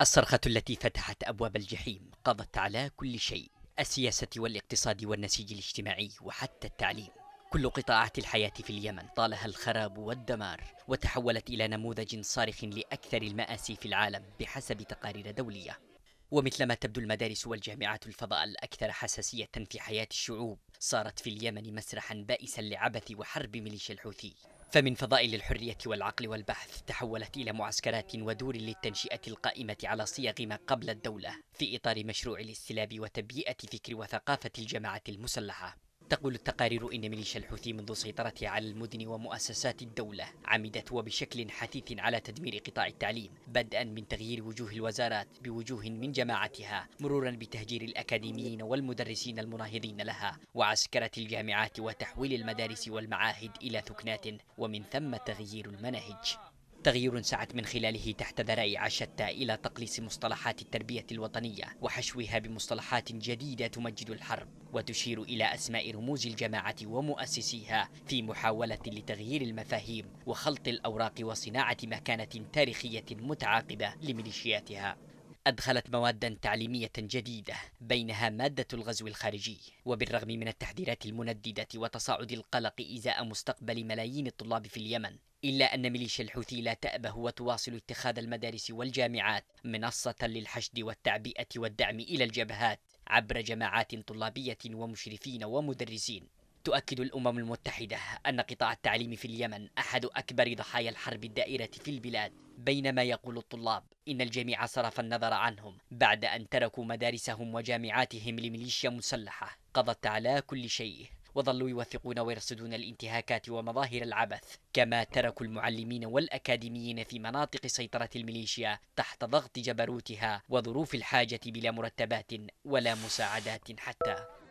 الصرخة التي فتحت أبواب الجحيم قضت على كل شيء السياسة والاقتصاد والنسيج الاجتماعي وحتى التعليم كل قطاعات الحياة في اليمن طالها الخراب والدمار وتحولت إلى نموذج صارخ لأكثر المآسي في العالم بحسب تقارير دولية ومثلما تبدو المدارس والجامعات الفضاء الأكثر حساسية في حياة الشعوب صارت في اليمن مسرحا بائسا لعبث وحرب ميليشيا الحوثي فمن فضائل الحرية والعقل والبحث تحولت إلى معسكرات ودور للتنشئة القائمة على صيغ ما قبل الدولة في إطار مشروع الاستلاب وتبيئة فكر وثقافة الجماعة المسلحة تقول التقارير إن ميليشيا الحوثي منذ سيطرتها على المدن ومؤسسات الدولة عمدت وبشكل حثيث على تدمير قطاع التعليم بدءا من تغيير وجوه الوزارات بوجوه من جماعتها مرورا بتهجير الأكاديميين والمدرسين المناهضين لها وعسكرة الجامعات وتحويل المدارس والمعاهد إلى ثكنات ومن ثم تغيير المناهج تغيير سعت من خلاله تحت ذرائع شتى إلى تقليص مصطلحات التربية الوطنية وحشوها بمصطلحات جديدة تمجد الحرب وتشير إلى أسماء رموز الجماعة ومؤسسيها في محاولة لتغيير المفاهيم وخلط الأوراق وصناعة مكانة تاريخية متعاقبة لميليشياتها أدخلت مواد تعليمية جديدة بينها مادة الغزو الخارجي وبالرغم من التحذيرات المنددة وتصاعد القلق إزاء مستقبل ملايين الطلاب في اليمن إلا أن ميليشيا الحوثي لا تأبه وتواصل اتخاذ المدارس والجامعات منصة للحشد والتعبئة والدعم إلى الجبهات عبر جماعات طلابية ومشرفين ومدرسين تؤكد الأمم المتحدة أن قطاع التعليم في اليمن أحد أكبر ضحايا الحرب الدائرة في البلاد بينما يقول الطلاب إن الجميع صرف النظر عنهم بعد أن تركوا مدارسهم وجامعاتهم لميليشيا مسلحة قضت على كل شيء وظلوا يوثقون ويرصدون الانتهاكات ومظاهر العبث كما تركوا المعلمين والأكاديميين في مناطق سيطرة الميليشيا تحت ضغط جبروتها وظروف الحاجة بلا مرتبات ولا مساعدات حتى